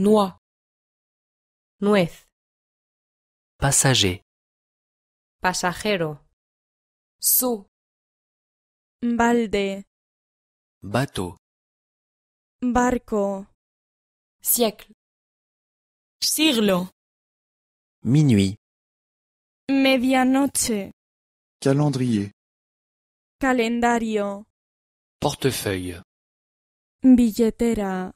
Noix. Nuez. Passager. Pasajero. sou, Balde. Bateau. Barco. Siècle. Siglo. Minuit. Medianoche. Calendrier. Calendario. Portefeuille. Billetera.